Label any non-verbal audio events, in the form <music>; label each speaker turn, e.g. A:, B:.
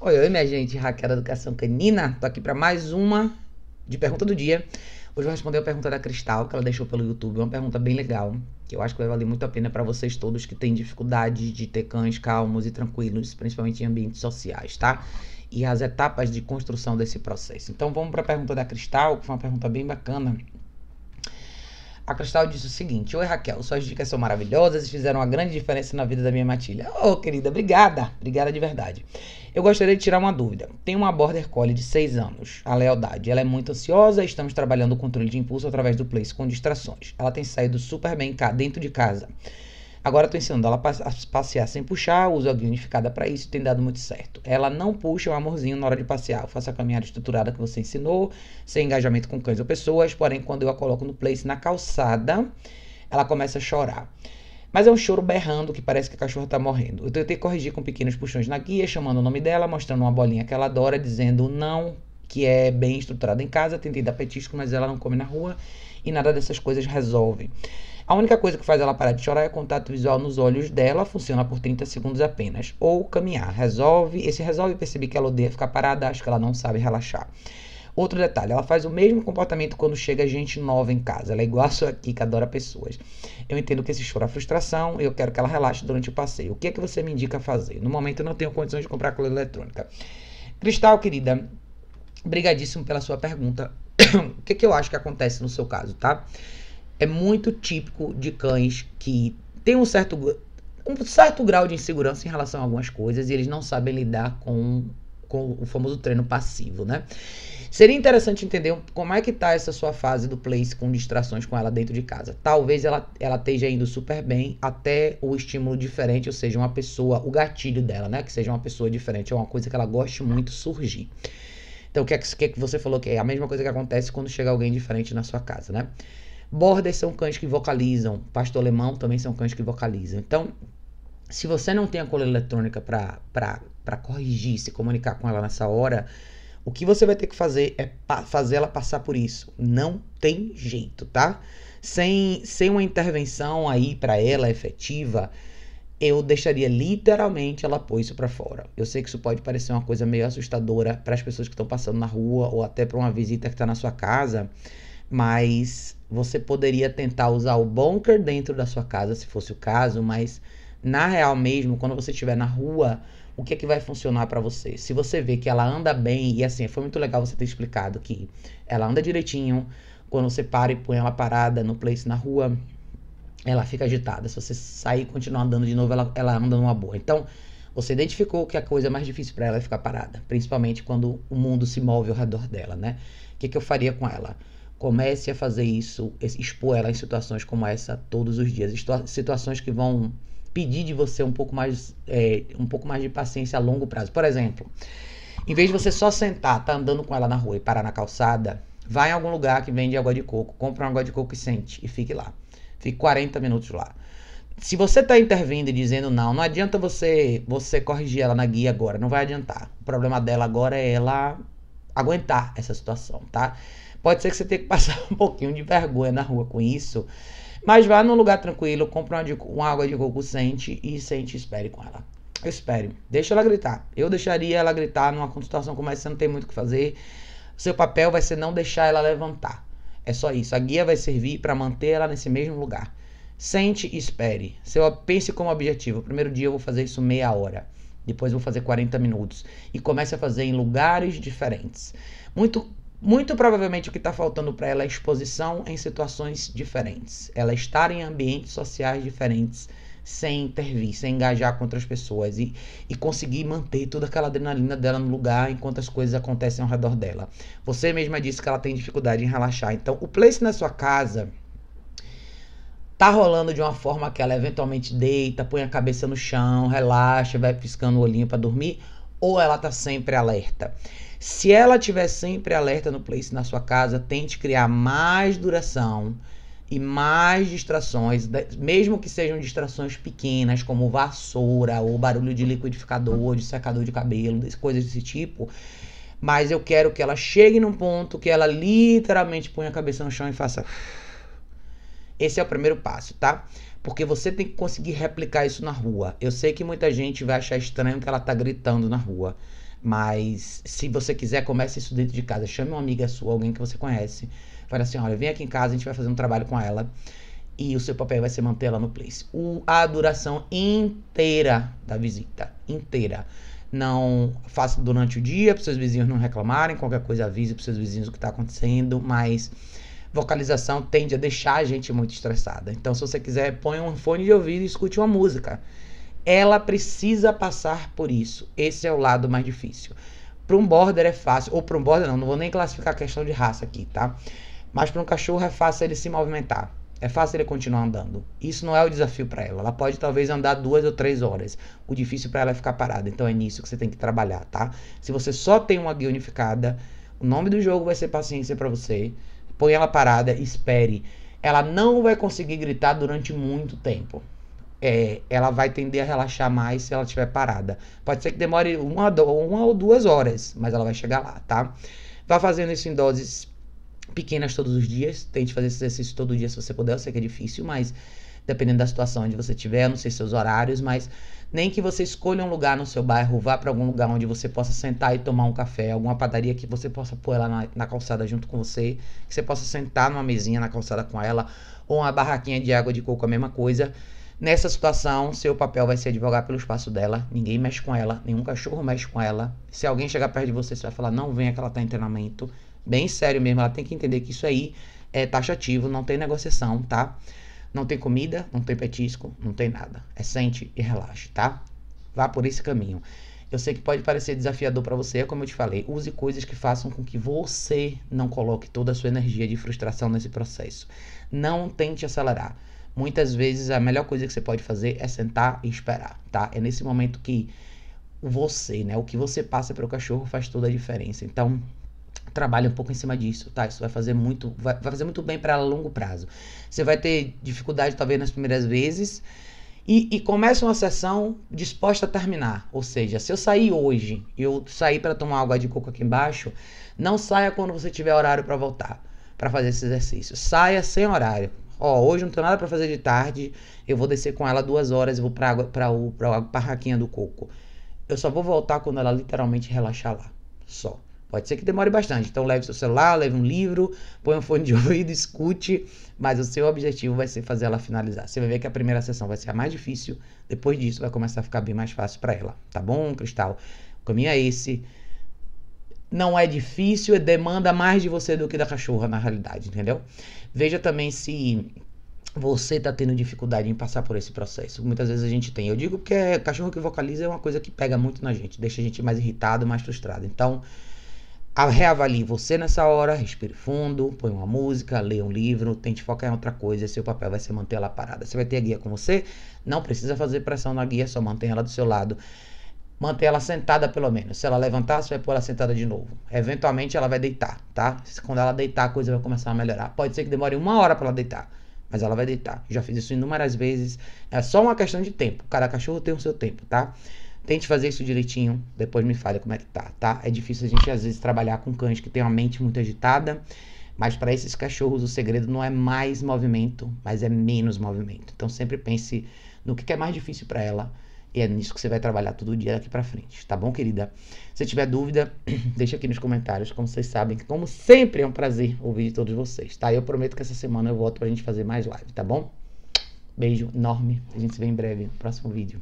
A: Oi, oi minha gente, Raquel da Educação Canina. Tô aqui para mais uma de pergunta do dia. Hoje eu vou responder a pergunta da Cristal, que ela deixou pelo YouTube. É uma pergunta bem legal, que eu acho que vai valer muito a pena para vocês todos que têm dificuldade de ter cães calmos e tranquilos, principalmente em ambientes sociais, tá? E as etapas de construção desse processo. Então vamos para a pergunta da Cristal, que foi uma pergunta bem bacana. A Cristal disse o seguinte: Oi, Raquel, suas dicas são maravilhosas e fizeram uma grande diferença na vida da minha matilha. Ô, oh, querida, obrigada. Obrigada de verdade. Eu gostaria de tirar uma dúvida. Tem uma Border Collie de 6 anos, a Lealdade. Ela é muito ansiosa, estamos trabalhando o controle de impulso através do Place com distrações. Ela tem saído super bem cá dentro de casa. Agora estou ensinando ela a passear sem puxar, uso a guia unificada para isso e tem dado muito certo. Ela não puxa o amorzinho na hora de passear. Eu faço a caminhada estruturada que você ensinou, sem engajamento com cães ou pessoas, porém quando eu a coloco no Place na calçada, ela começa a chorar. Mas é um choro berrando que parece que a cachorra está morrendo. Eu tentei corrigir com pequenos puxões na guia, chamando o nome dela, mostrando uma bolinha que ela adora, dizendo não, que é bem estruturada em casa. Tentei dar petisco, mas ela não come na rua e nada dessas coisas resolve. A única coisa que faz ela parar de chorar é contato visual nos olhos dela, funciona por 30 segundos apenas. Ou caminhar. Resolve, esse resolve percebi que ela odeia ficar parada, acho que ela não sabe relaxar. Outro detalhe, ela faz o mesmo comportamento quando chega gente nova em casa. Ela é igual a sua aqui, que adora pessoas. Eu entendo que esse choro é frustração, eu quero que ela relaxe durante o passeio. O que é que você me indica fazer? No momento eu não tenho condições de comprar coleira eletrônica. Cristal, querida, brigadíssimo pela sua pergunta. <coughs> o que, é que eu acho que acontece no seu caso, tá? É muito típico de cães que tem um certo um certo grau de insegurança em relação a algumas coisas e eles não sabem lidar com, com o famoso treino passivo, né? Seria interessante entender como é que tá essa sua fase do place com distrações com ela dentro de casa. Talvez ela, ela esteja indo super bem até o estímulo diferente, ou seja, uma pessoa, o gatilho dela, né? Que seja uma pessoa diferente, é uma coisa que ela goste muito surgir. Então, o que é que, que, é que você falou que é a mesma coisa que acontece quando chega alguém diferente na sua casa, né? Borders são cães que vocalizam, pastor alemão também são cães que vocalizam. Então, se você não tem a cola eletrônica para corrigir, se comunicar com ela nessa hora, o que você vai ter que fazer é fazer ela passar por isso. Não tem jeito, tá? Sem, sem uma intervenção aí para ela efetiva, eu deixaria literalmente ela pôr isso para fora. Eu sei que isso pode parecer uma coisa meio assustadora para as pessoas que estão passando na rua ou até para uma visita que está na sua casa, mas você poderia tentar usar o bunker dentro da sua casa, se fosse o caso, mas na real mesmo, quando você estiver na rua, o que é que vai funcionar para você. Se você vê que ela anda bem, e assim, foi muito legal você ter explicado que ela anda direitinho, quando você para e põe ela parada no place na rua, ela fica agitada. Se você sair e continuar andando de novo, ela, ela anda numa boa. Então, você identificou que a coisa mais difícil para ela é ficar parada, principalmente quando o mundo se move ao redor dela, né? O que, é que eu faria com ela? Comece a fazer isso, expor ela em situações como essa todos os dias, situações que vão pedir de você um pouco mais, é, um pouco mais de paciência a longo prazo. Por exemplo, em vez de você só sentar, tá andando com ela na rua e parar na calçada, vai em algum lugar que vende água de coco, compra uma água de coco e sente e fique lá. Fique 40 minutos lá. Se você está intervindo e dizendo não, não adianta você você corrigir ela na guia agora, não vai adiantar. O problema dela agora é ela aguentar essa situação, tá? Pode ser que você tenha que <laughs> passar um pouquinho de vergonha na rua com isso, mas vá num lugar tranquilo, compra uma, uma água de coco, sente e sente e espere com ela. Espere, deixa ela gritar. Eu deixaria ela gritar numa situação como essa, não tem muito o que fazer. Seu papel vai ser não deixar ela levantar. É só isso. A guia vai servir para manter ela nesse mesmo lugar. Sente e espere. Seu, pense como objetivo. Primeiro dia eu vou fazer isso meia hora. Depois vou fazer 40 minutos. E comece a fazer em lugares diferentes. Muito muito provavelmente o que está faltando para ela é exposição em situações diferentes. Ela estar em ambientes sociais diferentes, sem intervir, sem engajar com outras pessoas e, e conseguir manter toda aquela adrenalina dela no lugar enquanto as coisas acontecem ao redor dela. Você mesma disse que ela tem dificuldade em relaxar. Então, o place na sua casa tá rolando de uma forma que ela eventualmente deita, põe a cabeça no chão, relaxa, vai piscando o olhinho para dormir, ou ela tá sempre alerta? Se ela tiver sempre alerta no place na sua casa, tente criar mais duração e mais distrações, mesmo que sejam distrações pequenas, como vassoura ou barulho de liquidificador, de secador de cabelo, coisas desse tipo. Mas eu quero que ela chegue num ponto que ela literalmente ponha a cabeça no chão e faça. Esse é o primeiro passo, tá? Porque você tem que conseguir replicar isso na rua. Eu sei que muita gente vai achar estranho que ela tá gritando na rua. Mas se você quiser, comece isso dentro de casa. Chame uma amiga sua, alguém que você conhece. Fala assim: olha, vem aqui em casa, a gente vai fazer um trabalho com ela. E o seu papel vai ser manter ela no place. O, a duração inteira da visita. Inteira. Não faça durante o dia para seus vizinhos não reclamarem. Qualquer coisa avise para seus vizinhos o que está acontecendo. Mas vocalização tende a deixar a gente muito estressada. Então, se você quiser, põe um fone de ouvido e escute uma música. Ela precisa passar por isso. Esse é o lado mais difícil. Para um border é fácil, ou para um border não, não vou nem classificar a questão de raça aqui, tá? Mas para um cachorro é fácil ele se movimentar. É fácil ele continuar andando. Isso não é o desafio para ela. Ela pode talvez andar duas ou três horas. O difícil para ela é ficar parada. Então é nisso que você tem que trabalhar, tá? Se você só tem uma guia unificada, o nome do jogo vai ser paciência para você. Põe ela parada, espere. Ela não vai conseguir gritar durante muito tempo. É, ela vai tender a relaxar mais se ela estiver parada. Pode ser que demore uma, uma ou duas horas, mas ela vai chegar lá, tá? Vá fazendo isso em doses pequenas todos os dias. Tente fazer esse exercício todo dia se você puder. Eu sei que é difícil, mas dependendo da situação onde você estiver, não sei seus horários, mas nem que você escolha um lugar no seu bairro, vá para algum lugar onde você possa sentar e tomar um café, alguma padaria que você possa pôr ela na, na, calçada junto com você, que você possa sentar numa mesinha na calçada com ela, ou uma barraquinha de água de coco, a mesma coisa. Nessa situação, seu papel vai ser advogar pelo espaço dela, ninguém mexe com ela, nenhum cachorro mexe com ela. Se alguém chegar perto de você, você vai falar, não venha que ela tá em treinamento. Bem sério mesmo, ela tem que entender que isso aí é taxativo, não tem negociação, tá? Não tem comida, não tem petisco, não tem nada. É sente e relaxe, tá? Vá por esse caminho. Eu sei que pode parecer desafiador para você, como eu te falei, use coisas que façam com que você não coloque toda a sua energia de frustração nesse processo. Não tente acelerar. Muitas vezes a melhor coisa que você pode fazer é sentar e esperar, tá? É nesse momento que você, né, o que você passa para o cachorro faz toda a diferença. Então, trabalha um pouco em cima disso, tá? Isso vai fazer muito, vai, vai fazer muito bem para longo prazo. Você vai ter dificuldade talvez nas primeiras vezes e, e começa uma sessão disposta a terminar. Ou seja, se eu sair hoje e eu sair para tomar água de coco aqui embaixo, não saia quando você tiver horário para voltar para fazer esse exercício. Saia sem horário. Ó, hoje não tenho nada para fazer de tarde, eu vou descer com ela duas horas e vou para para o para a barraquinha do coco. Eu só vou voltar quando ela literalmente relaxar lá. Só. Pode ser que demore bastante. Então leve seu celular, leve um livro, põe um fone de <laughs> ouvido, escute, mas o seu objetivo vai ser fazer ela finalizar. Você vai ver que a primeira sessão vai ser a mais difícil, depois disso vai começar a ficar bem mais fácil para ela, tá bom, Cristal? O caminho é esse. Não é difícil, é demanda mais de você do que da cachorra na realidade, entendeu? Veja também se você está tendo dificuldade em passar por esse processo. Muitas vezes a gente tem. Eu digo que é, cachorro que vocaliza é uma coisa que pega muito na gente, deixa a gente mais irritado, mais frustrado. Então, reavalie você nessa hora, respire fundo, põe uma música, leia um livro, tente focar em outra coisa, seu papel vai ser manter ela parada. Você vai ter a guia com você, não precisa fazer pressão na guia, só mantém ela do seu lado. Mantém ela sentada pelo menos. Se ela levantar, você vai pôr ela sentada de novo. Eventualmente ela vai deitar, tá? Quando ela deitar, a coisa vai começar a melhorar. Pode ser que demore uma hora para ela deitar, mas ela vai deitar. Já fiz isso inúmeras vezes. É só uma questão de tempo. Cada cachorro tem o seu tempo, tá? Tente fazer isso direitinho, depois me fale como é que tá, tá? É difícil a gente às vezes trabalhar com cães que têm uma mente muito agitada, mas para esses cachorros o segredo não é mais movimento, mas é menos movimento. Então sempre pense no que é mais difícil para ela e é nisso que você vai trabalhar todo dia daqui para frente, tá bom, querida? Se tiver dúvida, <clears throat> deixa aqui nos comentários, como vocês sabem, que como sempre é um prazer ouvir de todos vocês, tá? Eu prometo que essa semana eu volto pra gente fazer mais live, tá bom? Beijo enorme, a gente se vê em breve no próximo vídeo.